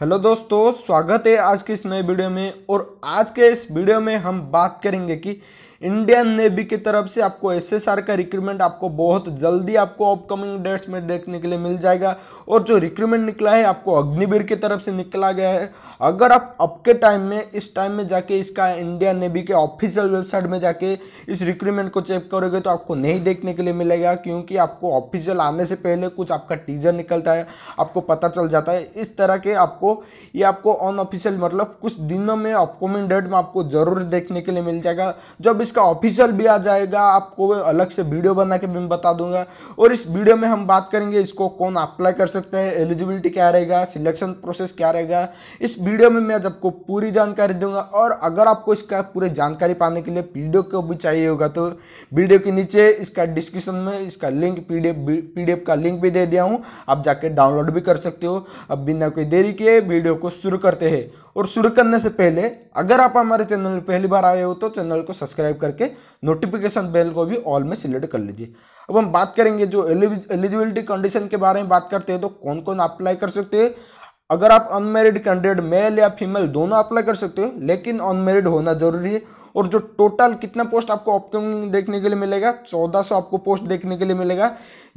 hello दोस्तों स्वागत है आज के इस नए वीडियो में और आज के इस वीडियो में हम बात करेंगे कि इंडियन नेवी की तरफ से आपको एसएसआर का रिक्रूटमेंट आपको बहुत जल्दी आपको अपकमिंग डेट्स में देखने के लिए मिल जाएगा और जो रिक्रूटमेंट निकला है आपको अग्निवीर की तरफ से निकला गया है अगर आप अब के टाइम में इस टाइम में जाके इसका इंडियन नेवी के ऑफिशियल वेबसाइट में जाके इस रिक्रूटमेंट को चेक करोगे तो आपको नहीं देखने के लिए मिलेगा क्योंकि आपको ऑफिशियल आने से पहले कुछ आपका टीजर निकलता है आपको पता चल जाता है इस तरह के आपको ये आपको अनऑफिशियल मतलब कुछ दिनों में अपकमिंग डेट में आपको जरूर देखने के लिए मिल जाएगा जब इसका ऑफिशियल भी आ जाएगा आपको अलग से वीडियो बना के मैं बता दूंगा और इस वीडियो में हम बात करेंगे इसको कौन अप्लाई कर सकते हैं एलिजिबिलिटी क्या रहेगा सिलेक्शन प्रोसेस क्या रहेगा इस वीडियो में मैं आपको पूरी जानकारी दूंगा और अगर आपको इसका पूरी जानकारी पाने के लिए वीडियो को भी चाहिए होगा तो वीडियो के नीचे इसका डिस्क्रिप्शन में इसका लिंक पीडीएफ का लिंक भी दे दिया हूँ आप जाके डाउनलोड भी कर सकते हो अब बिना कोई देरी के वीडियो को शुरू करते हैं और शुरू करने से पहले अगर आप हमारे चैनल में पहली बार आए हो तो चैनल को सब्सक्राइब सब्सक्राइब करके नोटिफिकेशन बेल को भी ऑल में सिलेक्ट कर लीजिए अब हम बात करेंगे जो एलिजिबिलिटी कंडीशन के बारे में बात करते हैं तो कौन कौन अप्लाई कर सकते हैं अगर आप अनमेरिड कैंडिडेट मेल या फीमेल दोनों अप्लाई कर सकते हो लेकिन अनमेरिड होना जरूरी है और जो टोटल कितना पोस्ट आपको अपकमिंग देखने के लिए मिलेगा 1400 आपको पोस्ट देखने के लिए मिलेगा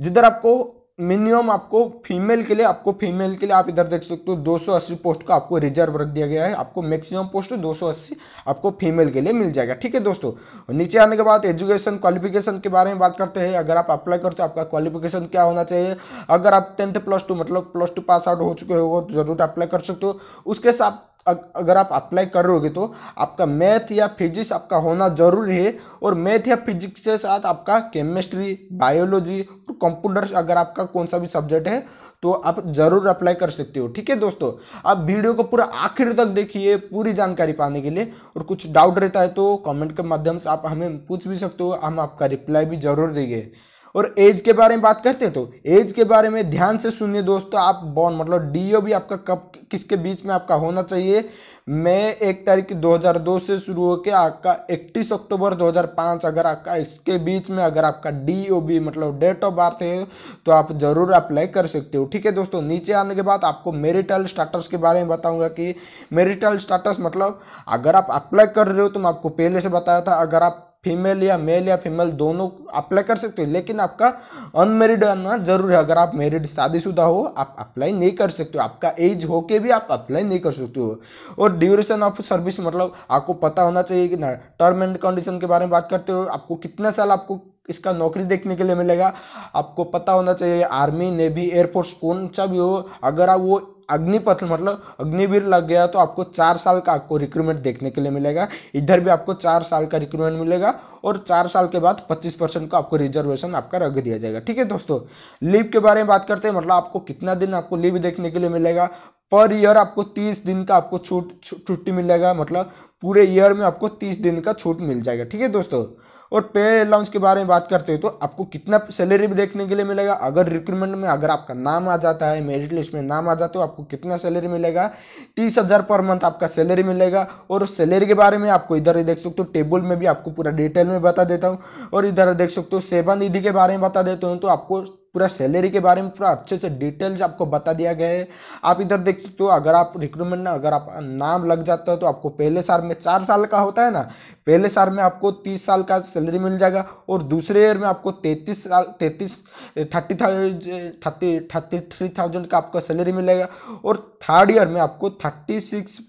जिधर आपको मिनिमम आपको फीमेल के लिए आपको फीमेल के लिए आप इधर देख सकते हो 280 पोस्ट का आपको रिजर्व रख दिया गया है आपको मैक्सिमम पोस्ट 280 आपको फीमेल के लिए मिल जाएगा ठीक है दोस्तों नीचे आने के बाद एजुकेशन क्वालिफिकेशन के बारे में बात करते हैं अगर आप अप्लाई करते हो आपका क्वालिफिकेशन क्या होना चाहिए अगर आप टेंथ प्लस टू मतलब प्लस टू पास आउट हो चुके हो तो जरूर अप्लाई कर सकते हो उसके साथ अगर आप अप्लाई करोगे तो आपका मैथ या फिजिक्स आपका होना जरूरी है और मैथ या फिजिक्स के साथ आपका केमिस्ट्री बायोलॉजी और कंप्यूटर्स अगर आपका कौन सा भी सब्जेक्ट है तो आप जरूर अप्लाई कर सकते हो ठीक है दोस्तों आप वीडियो को पूरा आखिर तक देखिए पूरी जानकारी पाने के लिए और कुछ डाउट रहता है तो कमेंट के माध्यम से आप हमें पूछ भी सकते हो हम आपका रिप्लाई भी जरूर देंगे और एज के बारे में बात करते हैं तो एज के बारे में ध्यान से सुनिए दोस्तों आप बॉन मतलब डीओ भी आपका कब किसके बीच में आपका होना चाहिए मैं एक तारीख 2002 से शुरू होकर आपका 31 अक्टूबर 2005 अगर आपका इसके बीच में अगर आपका डी मतलब डेट ऑफ बर्थ है तो आप ज़रूर अप्लाई कर सकते हो ठीक है दोस्तों नीचे आने के बाद आपको मेरिटल स्टाटस के बारे में बताऊंगा कि मेरिटल स्टाटस मतलब अगर आप अप्लाई कर रहे हो तो मैं आपको पहले से बताया था अगर आप फीमेल या मेल या फीमेल दोनों अप्लाई कर सकते हो लेकिन आपका अनमेरिड आना जरूर है अगर आप मेरिड शादीशुदा हो आप अप्लाई नहीं कर सकते हो आपका एज हो के भी आप अप्लाई नहीं कर सकते हो और ड्यूरेशन ऑफ सर्विस मतलब आपको पता होना चाहिए कि ना टर्म एंड कंडीशन के बारे में बात करते हो आपको कितना साल आपको इसका नौकरी देखने के लिए मिलेगा आपको पता होना चाहिए आर्मी नेवी एयरफोर्स कौन सा भी हो अगर आप वो अग्निपथ मतलब अग्निवीर लग गया तो आपको चार साल का आपको रिक्रूटमेंट देखने के लिए मिलेगा इधर भी आपको चार साल का रिक्रूटमेंट मिलेगा और चार साल के बाद पच्चीस परसेंट का आपको रिजर्वेशन आपका रख दिया जाएगा ठीक है दोस्तों लीव के बारे में बात करते हैं मतलब आपको कितना दिन आपको लीव देखने के लिए मिलेगा पर ईयर आपको तीस दिन का आपको छूट छुट्टी मिलेगा मतलब पूरे ईयर में आपको तीस दिन का छूट मिल जाएगा ठीक है दोस्तों और पे अलाउंस के बारे में बात करते हो तो आपको कितना सैलरी भी देखने के लिए मिलेगा अगर रिक्रूटमेंट में अगर आपका नाम आ जाता है मेरिट लिस्ट में नाम आ जाता है तो आपको कितना सैलरी मिलेगा तीस हज़ार पर मंथ आपका सैलरी मिलेगा और सैलरी के बारे में आपको इधर देख सकते हो टेबल में भी आपको पूरा डिटेल में बता देता हूँ और इधर देख सकते हो सेवा निधि के बारे में बता देता हूँ तो आपको पूरा सैलरी के बारे में पूरा अच्छे से डिटेल्स आपको बता दिया गया है आप इधर देख सकते हो अगर आप रिक्रूटमेंट में अगर आप नाम लग जाता है तो आपको पहले साल में चार साल का होता है ना पहले साल में आपको तीस साल का सैलरी मिल जाएगा और दूसरे ईयर में आपको तैतीस साल तैतीस thirty thirty thirty three thousand का आपका सैलरी मिलेगा और थर्ड ईयर में आपको थर्टी सिक्स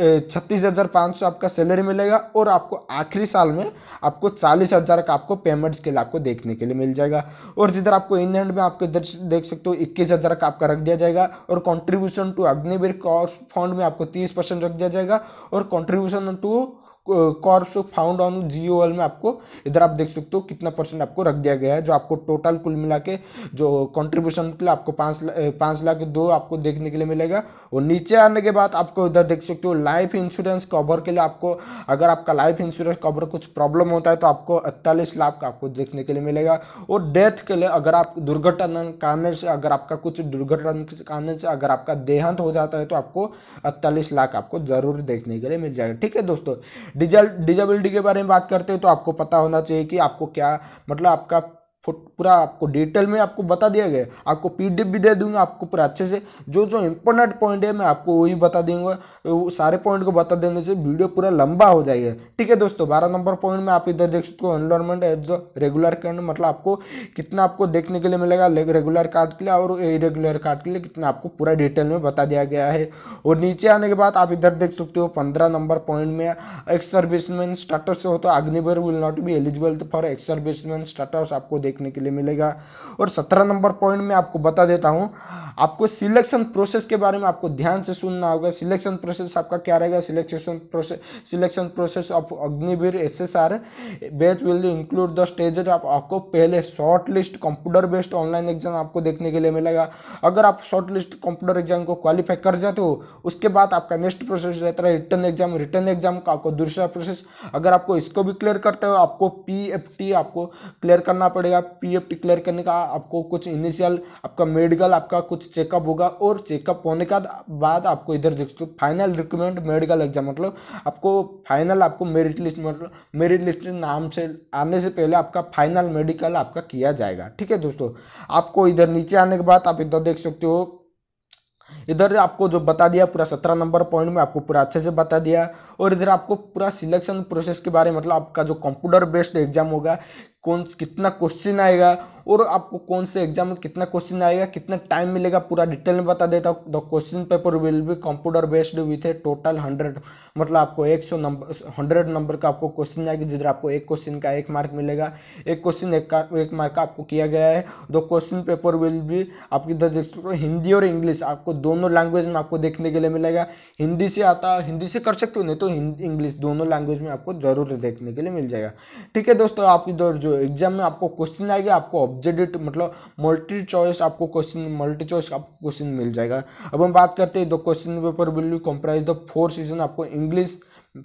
छत्तीस हज़ार पाँच सौ आपका सैलरी मिलेगा और आपको आखिरी साल में आपको चालीस हज़ार का आपको पेमेंट्स के लिए आपको देखने के लिए मिल जाएगा और जिधर आपको इन एंड में आपके इधर देख सकते हो इक्कीस हज़ार का आपका रख दिया जाएगा और कॉन्ट्रीब्यूशन टू अग्निवीर कॉस्ट फंड में आपको तीस परसेंट रख दिया जाएगा और contribution to corpus fund on GOI में आपको इधर आप देख सकते हो कितना परसेंट आपको रख दिया गया है जो आपको टोटल कुल मिला के जो कंट्रीब्यूशन लिए आपको पाँच पाँच लाख दो आपको देखने के लिए मिलेगा और नीचे आने के बाद आपको इधर देख सकते हो लाइफ इंश्योरेंस कवर के लिए आपको अगर आपका लाइफ इंश्योरेंस कवर कुछ प्रॉब्लम होता है तो आपको अड़तालीस लाख का आपको देखने के लिए मिलेगा और डेथ के लिए अगर आप दुर्घटना कारण से अगर आपका कुछ दुर्घटना कारण से अगर आपका देहांत हो जाता है तो आपको अड़तालीस लाख आपको जरूर देखने के लिए मिल जाएगा ठीक है दोस्तों डिजल डिजेबिलिटी के बारे में बात करते हैं तो आपको पता होना चाहिए कि आपको क्या मतलब आपका पूरा आपको डिटेल में आपको बता दिया गया आपको पीडीएफ भी दे दूंगा आपको पूरा अच्छे से जो जो इंपॉर्टेंट पॉइंट है मैं आपको वही बता दूंगा वो सारे पॉइंट को बता देने से वीडियो पूरा लंबा हो जाएगा ठीक है दोस्तों बारह नंबर पॉइंट में आप इधर देख सकते हो एनरोलमेंट एज रेगुलर कार्ड मतलब आपको कितना आपको देखने के लिए मिलेगा रेगुलर कार्ड के लिए और इरेगुलर कार्ड के लिए कितना आपको पूरा डिटेल में बता दिया गया है और नीचे आने के बाद आप इधर देख सकते हो पंद्रह नंबर पॉइंट में एक्स सर्विसमैन स्टार्टर्स हो तो Agniveer will not be eligible for ex serviceman starters आपको देख देखने के लिए मिलेगा और सत्रह नंबर पॉइंट में आपको बता देता हूँ आपको सिलेक्शन प्रोसेस के बारे में आपको ध्यान से सुनना होगा सिलेक्शन प्रोसेस आपका क्या रहेगा selection process selection process of Agniveer S S R batch will include the stages आप आपको पहले short list computer based online exam आपको देखने के लिए मिलेगा अगर आप शॉर्ट लिस्ट कंप्यूटर एग्जाम को क्वालिफाई कर जाते हो उसके बाद आपका नेक्स्ट प्रोसेस रहता है रिटर्न एग्जाम रिटर्न एग्जाम का आपको दूसरा प्रोसेस अगर आपको इसको भी क्लियर करते हो आपको पी आपको क्लियर करना पड़ेगा पी क्लियर करने का आपको कुछ इनिशियल आपका मेडिकल आपका कुछ कुछ चेकअप होगा और चेकअप होने के बाद आपको इधर देखते हो फाइनल रिक्रूटमेंट मेडिकल एग्जाम मतलब आपको फाइनल आपको मेरिट लिस्ट मतलब मेरिट लिस्ट नाम से आने से पहले आपका फाइनल मेडिकल आपका किया जाएगा ठीक है दोस्तों आपको इधर नीचे आने के बाद आप इधर देख सकते हो इधर आपको जो बता दिया पूरा सत्रह नंबर पॉइंट में आपको पूरा अच्छे से बता दिया और इधर आपको पूरा सिलेक्शन प्रोसेस के बारे में मतलब आपका जो कंप्यूटर बेस्ड एग्जाम होगा कौन कितना क्वेश्चन आएगा और आपको कौन से एग्जाम में कितना क्वेश्चन आएगा कितना टाइम मिलेगा पूरा डिटेल में बता देता हूँ the question paper will be computer based with a total hundred मतलब आपको एक सौ नंबर हंड्रेड नंबर का आपको क्वेश्चन आएगा जिधर आपको एक क्वेश्चन का एक मार्क मिलेगा एक क्वेश्चन एक का एक मार्क का आपको किया गया है द क्वेश्चन पेपर विल भी आपकी इधर देख सकते हो हिंदी और इंग्लिश आपको दोनों लैंग्वेज में आपको देखने के लिए मिलेगा हिंदी से आता हिंदी से कर सकते हो नहीं तो इंग्लिश दोनों लैंग्वेज में आपको जरूर देखने के लिए मिल जाएगा ठीक है दोस्तों आपकी जो एग्जाम में आपको क्वेश्चन आएगा आपको ऑब्जेडिट मतलब मल्टी चॉइस आपको क्वेश्चन मल्टी चॉइस आपको क्वेश्चन मिल जाएगा अब हम बात करते हैं the question paper will be comprise the four सीजन आपको इंग्लिश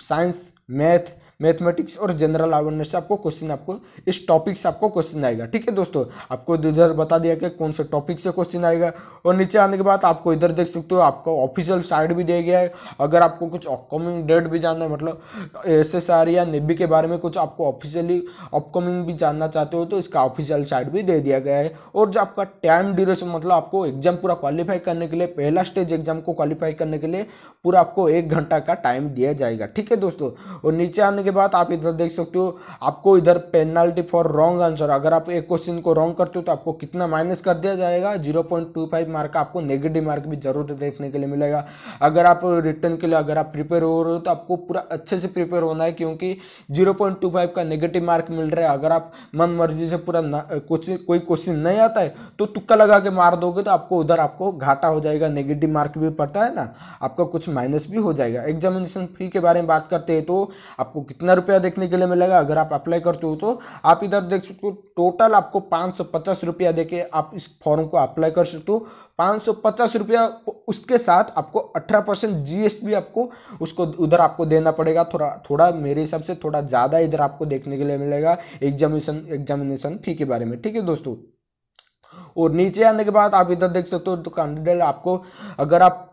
साइंस मैथ मैथमेटिक्स और जनरल अवेयरनेस आपको क्वेश्चन आपको इस टॉपिक से आपको क्वेश्चन आएगा ठीक है दोस्तों आपको इधर बता दिया कि कौन से टॉपिक से क्वेश्चन आएगा और नीचे आने के बाद आपको इधर देख सकते हो आपको ऑफिशियल साइड भी दिया गया है अगर आपको कुछ अपकमिंग डेट भी जानना है मतलब एस एस आर या निब्बी के बारे में कुछ आपको ऑफिशियली अपकमिंग भी जानना चाहते हो तो इसका ऑफिशियल साइड भी दे दिया गया है और जो आपका टाइम ड्यूरेशन मतलब आपको एग्जाम पूरा क्वालिफाई करने के लिए पहला स्टेज एग्जाम को क्वालिफाई करने के लिए पूरा आपको एक घंटा का टाइम दिया जाएगा ठीक है दोस्तों और नीचे आने के के बाद आप इधर देख सकते हो आपको इधर पेनल्टी फॉर रॉन्ग आंसर अगर आप एक क्वेश्चन को रॉन्ग करते हो तो आपको कितना माइनस कर दिया जाएगा zero point two five mark आपको नेगेटिव मार्क भी जरूर देखने के लिए मिलेगा अगर आप रिटर्न के लिए अगर आप प्रिपेयर हो रहे हो तो आपको पूरा अच्छे से प्रिपेयर होना है क्योंकि जीरो पॉइंट टू फाइव का नेगेटिव मार्क मिल रहा है अगर आप मन मर्जी से पूरा कुछ कोई क्वेश्चन नहीं आता है तो तुक्का लगा के मार दोगे तो आपको उधर आपको घाटा हो जाएगा नेगेटिव मार्क भी पड़ता है ना आपका कुछ माइनस भी हो जाएगा एग्जामिनेशन फी के बारे में बात करते हैं तो आपको कितना रुपया देखने के लिए मिलेगा अगर आप अप्लाई करते हो तो आप इधर देख सकते हो टोटल आपको पाँच सौ पचास रुपया दे आप इस फॉर्म को अप्लाई कर सकते हो पाँच सौ पचास रुपया उसके साथ आपको अठारह परसेंट जी आपको उसको उधर आपको देना पड़ेगा थोड़ा थोड़ा मेरे हिसाब से थोड़ा ज़्यादा इधर आपको देखने के लिए मिलेगा एग्जामिनेशन एग्जामिनेशन फी के बारे में ठीक है दोस्तों और नीचे आने के बाद आप इधर देख सकते हो तो कैंडिडेट आपको अगर आप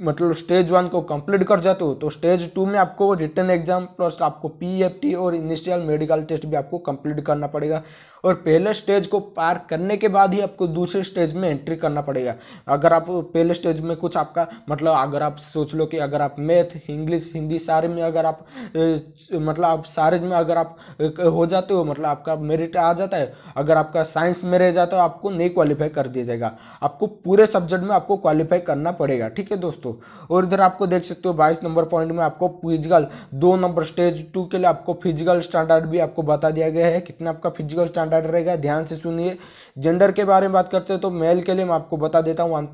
मतलब स्टेज वन को कंप्लीट कर जाते हो तो स्टेज टू में आपको रिटर्न एग्जाम प्लस आपको पी एफ टी और इनिशियल मेडिकल टेस्ट भी आपको कंप्लीट करना पड़ेगा और पहले स्टेज को पार करने के बाद ही आपको दूसरे स्टेज में एंट्री करना पड़ेगा अगर आप पहले स्टेज में कुछ आपका मतलब अगर आप सोच लो कि अगर आप मैथ इंग्लिश हिंदी सारे में अगर आप मतलब आप सारे में अगर आप हो जाते हो मतलब आपका मेरिट आ जाता है अगर आपका साइंस में रह जाता है आपको नहीं क्वालिफाई कर दिया जाएगा आपको पूरे सब्जेक्ट में आपको क्वालिफाई करना पड़ेगा ठीक है दोस्तों और इधर आपको देख सकते हो बाईस नंबर पॉइंट में आपको फिजिकल दो नंबर स्टेज टू के लिए आपको फिजिकल स्टैंडर्ड भी आपको बता दिया गया है कितना आपका फिजिकल स्टैंडर्ड स्टैंडर्ड रहेगा ध्यान से सुनिए जेंडर के बारे में बात करते हैं तो मेल के लिए मैं आपको बता देता हूँ वन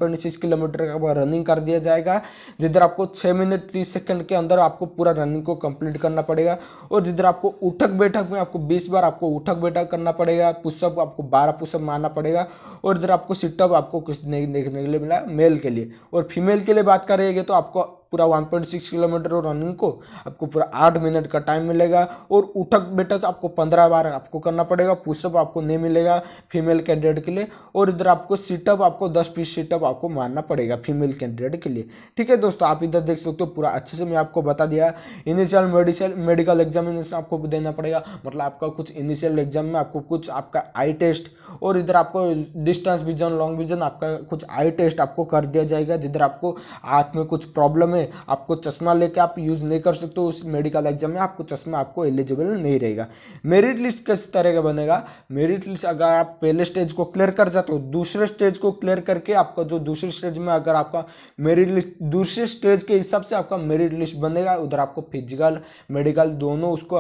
किलोमीटर का रनिंग कर दिया जाएगा जिधर आपको छः मिनट तीस सेकंड के अंदर आपको पूरा रनिंग को कंप्लीट करना पड़ेगा और जिधर आपको उठक बैठक में आपको बीस बार आपको उठक बैठक करना पड़ेगा पुशअप आपको बारह पुशअप मारना पड़ेगा और इधर आपको सिटअप आपको कुछ नहीं देखने के लिए मिला मेल के लिए और फीमेल के लिए बात करेंगे तो आपको पूरा 1.6 किलोमीटर और रनिंग को आपको पूरा आठ मिनट का टाइम मिलेगा और उठक बैठक आपको पंद्रह बार आपको करना पड़ेगा पुशअप आपको नहीं मिलेगा फीमेल कैंडिडेट के लिए और इधर आपको सीटअप आपको दस पीस सीटअप आपको मारना पड़ेगा फीमेल कैंडिडेट के लिए ठीक है दोस्तों आप इधर देख सकते हो पूरा अच्छे से मैं आपको बता दिया इनिशियल मेडिकल मेडिकल एग्जामिनेशन आपको देना पड़ेगा मतलब आपका कुछ इनिशियल एग्जाम में आपको कुछ आपका आई टेस्ट और इधर आपको डिस्टेंस विजन लॉन्ग विजन आपका कुछ आई टेस्ट आपको कर दिया जाएगा जिधर आपको हाथ में कुछ प्रॉब्लम है में आपको चश्मा लेके आप यूज़ नहीं कर सकते उस मेडिकल एग्जाम में आपको चश्मा आपको एलिजिबल नहीं रहेगा मेरिट लिस्ट किस तरह का बनेगा मेरिट लिस्ट अगर आप पहले स्टेज को क्लियर कर जाते हो दूसरे स्टेज को क्लियर करके आपका जो दूसरे स्टेज में अगर आपका मेरिट लिस्ट दूसरे स्टेज के हिसाब से आपका मेरिट लिस्ट बनेगा उधर आपको फिजिकल मेडिकल दोनों उसको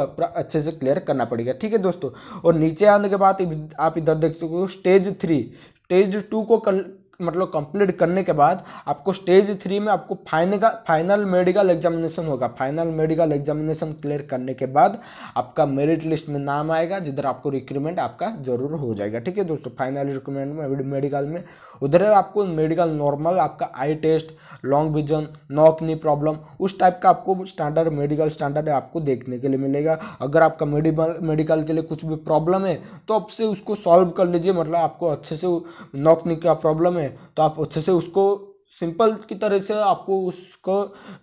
अच्छे से क्लियर करना पड़ेगा ठीक है दोस्तों और नीचे आने के बाद आप इधर देख सकते हो स्टेज थ्री स्टेज टू को मतलब कंप्लीट करने के बाद आपको स्टेज थ्री में आपको फाइनल फाइनल मेडिकल एग्जामिनेशन होगा फाइनल मेडिकल एग्जामिनेशन क्लियर करने के बाद आपका मेरिट लिस्ट में नाम आएगा जिधर आपको रिक्रूटमेंट आपका जरूर हो जाएगा ठीक है दोस्तों फाइनल रिक्रूटमेंट में मेडिकल में उधर आपको मेडिकल नॉर्मल आपका eye test long vision knock knee problem उस टाइप का आपको स्टैंडर्ड मेडिकल स्टैंडर्ड आपको देखने के लिए मिलेगा अगर आपका मेडिकल मेडिकल के लिए कुछ भी प्रॉब्लम है तो आपसे उसको सॉल्व कर लीजिए मतलब आपको अच्छे से नॉक नी का प्रॉब्लम है हैं तो आप अच्छे से उसको सिंपल की तरह से आपको उसको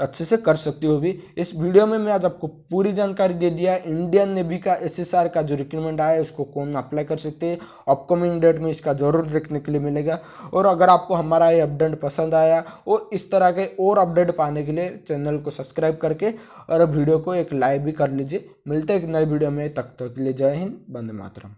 अच्छे से कर सकते हो भी इस वीडियो में मैं आज आपको पूरी जानकारी दे दिया इंडियन नेवी का एसएसआर का जो रिक्रूटमेंट आया है उसको कौन अप्लाई कर सकते हैं अपकमिंग डेट में इसका जरूर देखने के लिए मिलेगा और अगर आपको हमारा ये अपडेट पसंद आया और इस तरह के और अपडेट पाने के लिए चैनल को सब्सक्राइब करके और वीडियो को एक लाइक भी कर लीजिए मिलते हैं एक नए वीडियो में तब तक के लिए जय हिंद बंदे मातरम